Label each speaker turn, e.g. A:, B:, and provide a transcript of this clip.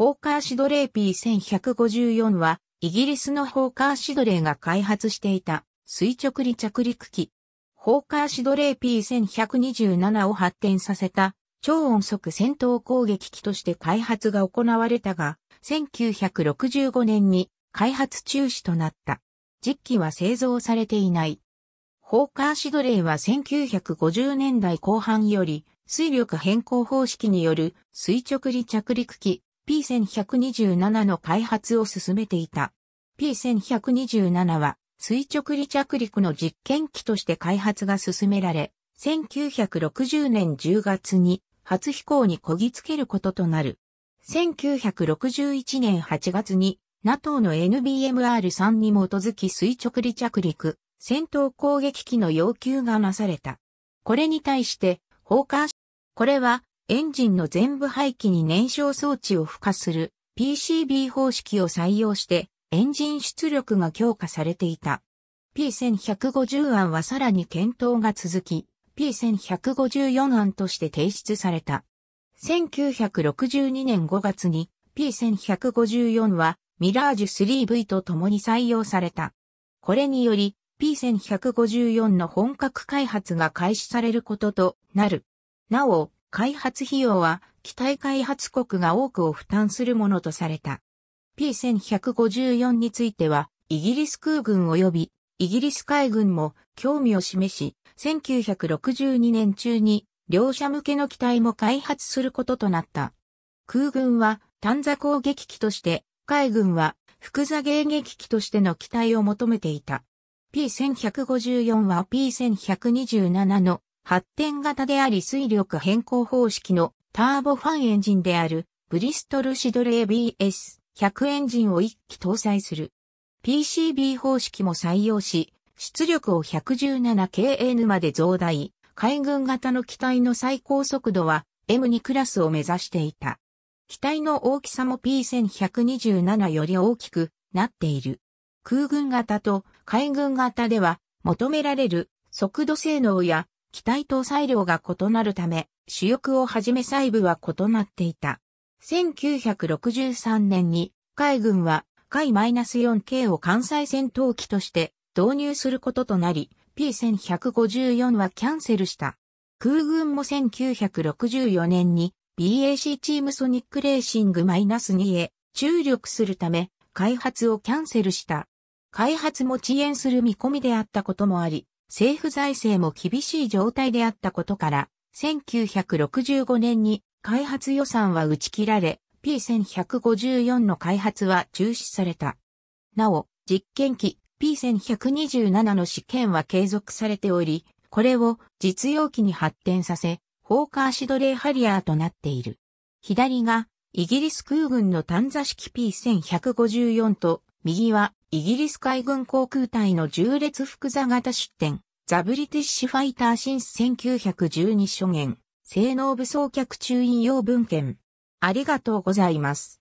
A: ホーカーシドレー P1154 は、イギリスのホーカーシドレーが開発していた垂直離着陸機。ホーカーシドレー P1127 を発展させた超音速戦闘攻撃機として開発が行われたが、1965年に開発中止となった。実機は製造されていない。ホーカーシドレーは1950年代後半より水力変更方式による垂直離着陸機 P1127 の開発を進めていた。P1127 は垂直離着陸の実験機として開発が進められ、1960年10月に初飛行にこぎつけることとなる。1961年8月に NATO の NBMR3 に基づき垂直離着陸、戦闘攻撃機の要求がなされた。これに対して、放火、これはエンジンの全部排気に燃焼装置を付加する PCB 方式を採用してエンジン出力が強化されていた。P1150 案はさらに検討が続き、P1154 案として提出された。1962年5月に P1154 はミラージュ 3V と共に採用された。これにより P1154 の本格開発が開始されることとなる。なお、開発費用は機体開発国が多くを負担するものとされた。P1154 については、イギリス空軍及びイギリス海軍も興味を示し、1962年中に両者向けの機体も開発することとなった。空軍は短座攻撃機として、海軍は複座迎撃機としての機体を求めていた。P1154 は P1127 の発展型であり水力変更方式のターボファンエンジンであるブリストルシドル ABS100 エンジンを1機搭載する。PCB 方式も採用し、出力を 117kN まで増大、海軍型の機体の最高速度は M2 クラスを目指していた。機体の大きさも P1127 より大きくなっている。空軍型と海軍型では求められる速度性能や機体搭載量が異なるため、主翼をはじめ細部は異なっていた。1963年に海軍は海 -4K を関西戦闘機として導入することとなり、P1154 はキャンセルした。空軍も1964年に BAC チームソニックレーシング -2 へ注力するため開発をキャンセルした。開発も遅延する見込みであったこともあり、政府財政も厳しい状態であったことから、1965年に開発予算は打ち切られ、P1154 の開発は中止された。なお、実験機 P1127 の試験は継続されており、これを実用機に発展させ、フォーカーシドレーハリアーとなっている。左がイギリス空軍の短座式 P1154 と、右はイギリス海軍航空隊の重列複座型出展、ザ・ブリティッシュ・ファイター・シンス1912初言、性能武装客注意用文献。ありがとうございます。